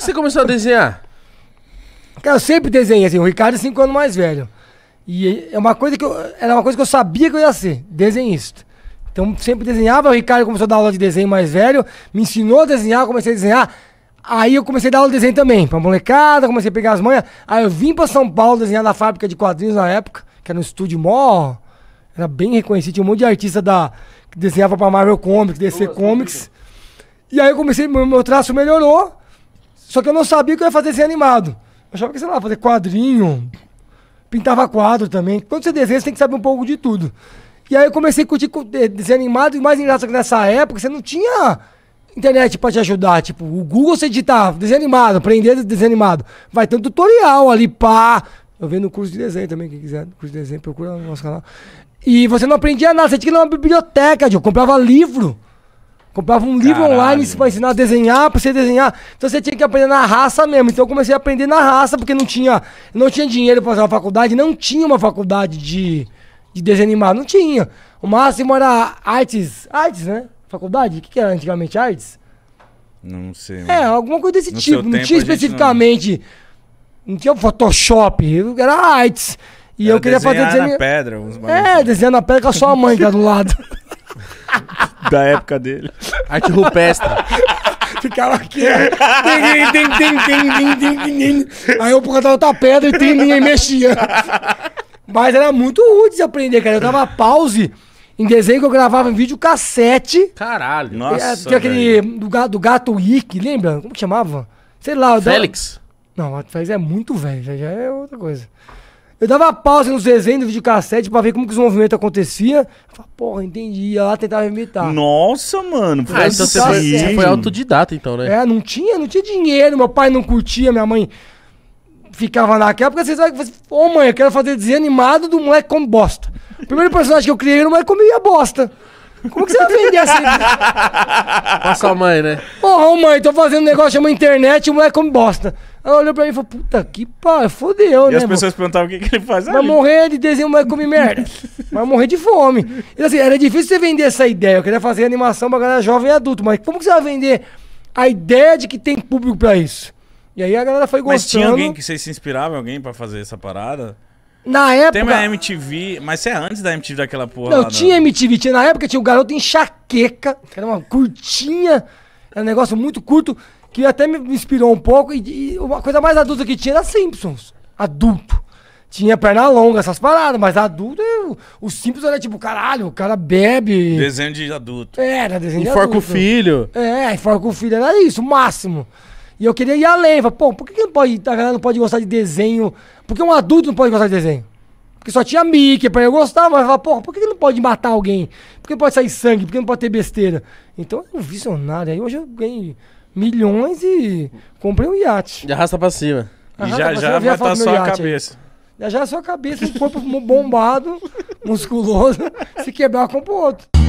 que você começou a desenhar? Cara, eu sempre desenhei assim. O Ricardo é 5 anos mais velho. E é uma coisa que eu, era uma coisa que eu sabia que eu ia ser, desenhista. Então sempre desenhava, o Ricardo começou a dar aula de desenho mais velho, me ensinou a desenhar, comecei a desenhar. Aí eu comecei a dar aula de desenho também, pra molecada, comecei a pegar as manhas. Aí eu vim pra São Paulo desenhar na fábrica de quadrinhos na época, que era um estúdio mó. Era bem reconhecido, tinha um monte de artista da, que desenhava pra Marvel Comics, DC Comics. E aí eu comecei, meu traço melhorou. Só que eu não sabia que eu ia fazer desenho animado. Eu achava que, sei lá, fazer quadrinho, pintava quadro também. Quando você desenha, você tem que saber um pouco de tudo. E aí eu comecei a curtir desenho animado, e mais engraçado é que nessa época você não tinha internet para te ajudar. Tipo, o Google você digitava desenho animado, aprender desenho animado. Vai ter um tutorial ali, pá. Eu vendo curso de desenho também, quem quiser, curso de desenho, procura no nosso canal. E você não aprendia nada, você tinha que ir numa biblioteca, eu comprava livro. Comprava um livro Caralho. online pra ensinar a desenhar, pra você desenhar. Então você tinha que aprender na raça mesmo. Então eu comecei a aprender na raça, porque não tinha, não tinha dinheiro pra fazer uma faculdade, não tinha uma faculdade de, de desenho animado, não tinha. O máximo era artes, artes, né? Faculdade? O que, que era antigamente? Artes? Não sei. É, mano. É, alguma coisa desse no tipo. Não tempo, tinha especificamente. Não... não... tinha Photoshop, era artes. E era eu queria fazer desenho. É, assim. na pedra. É, desenhando a pedra com a sua mãe que tá do lado. da época dele. Arte rupestre. Ficava aqui. Aí eu plantava outra pedra e tem ninguém mexia. Mas era muito ruim de se aprender, cara. Eu dava pause em desenho que eu gravava em vídeo cassete. Caralho. É, Nossa. Tinha aquele do, do gato Wick, lembra? Como que chamava? Sei lá. eu dava- Félix? Não, o Félix é muito velho, já é outra coisa. Eu dava pausa nos desenhos do videocassete pra ver como que os movimentos aconteciam. Eu falava, porra, entendi. Ia lá tentava imitar. Nossa, mano. Ah, então você foi, você foi autodidata, então, né? É, não tinha, não tinha dinheiro. Meu pai não curtia, minha mãe ficava naquela. Porque vocês vai ô mãe, eu quero fazer desenho animado do moleque como bosta. O primeiro personagem que eu criei era o moleque comia bosta. Como que você vai vender assim? Com a mãe, né? Porra, oh, mãe, tô fazendo um negócio chama internet e o moleque como bosta. Ela olhou pra mim e falou, puta que pá, fodeu, e né? E as pessoas perguntavam o que, que ele faz. Vai morrer de desenho, vai comer merda. vai morrer de fome. E, então, assim, era difícil você vender essa ideia. Eu queria fazer animação pra galera jovem e adulto, mas como que você vai vender a ideia de que tem público pra isso? E aí a galera foi gostando. Mas tinha alguém que você se inspirava, alguém pra fazer essa parada? Na época. Tem uma MTV, mas você é antes da MTV daquela porra. Não, né? tinha MTV. Tinha, na época tinha o garoto enxaqueca, que era uma curtinha, era um negócio muito curto que até me inspirou um pouco. E, e uma coisa mais adulta que tinha era Simpsons. Adulto. Tinha perna longa, essas paradas, mas adulto, eu, o Simpsons era tipo, caralho, o cara bebe. Desenho de adulto. Era desenho de adulto. com o filho. É, enforca o filho, era isso, o máximo. E eu queria ir além, falei, pô, por que, que não pode, a galera não pode gostar de desenho? Por que um adulto não pode gostar de desenho? Porque só tinha Mickey, pra eu gostava, mas eu falava, porra, por que, que não pode matar alguém? Por que pode sair sangue? Por que não pode ter besteira? Então eu era um visionário, aí hoje eu ganhei milhões e comprei um iate. E arrasta pra cima. Arrasta e já pra já vai estar só a cabeça. Aí. Já já é só a cabeça, um corpo bombado, musculoso. Se quebrar, compra outro.